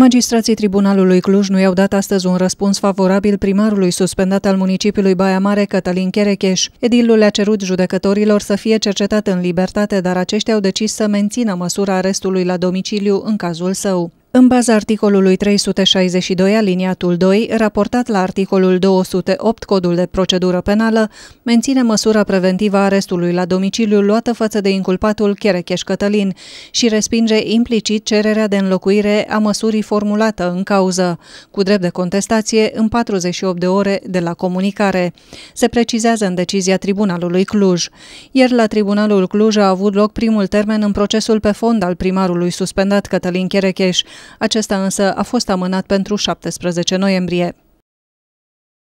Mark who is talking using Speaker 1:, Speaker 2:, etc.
Speaker 1: Magistrații Tribunalului Cluj nu i-au dat astăzi un răspuns favorabil primarului suspendat al municipiului Baia Mare, Cătălin Cherecheș. Edilul le-a cerut judecătorilor să fie cercetat în libertate, dar aceștia au decis să mențină măsura arestului la domiciliu în cazul său. În baza articolului 362 aliniatul 2, raportat la articolul 208 Codul de procedură penală, menține măsura preventivă a arestului la domiciliu luată față de inculpatul Cherecheș Cătălin și respinge implicit cererea de înlocuire a măsurii formulată în cauză, cu drept de contestație în 48 de ore de la comunicare. Se precizează în decizia Tribunalului Cluj. Iar la Tribunalul Cluj a avut loc primul termen în procesul pe fond al primarului suspendat Cătălin Cherecheș, acesta însă a fost amânat pentru 17 noiembrie.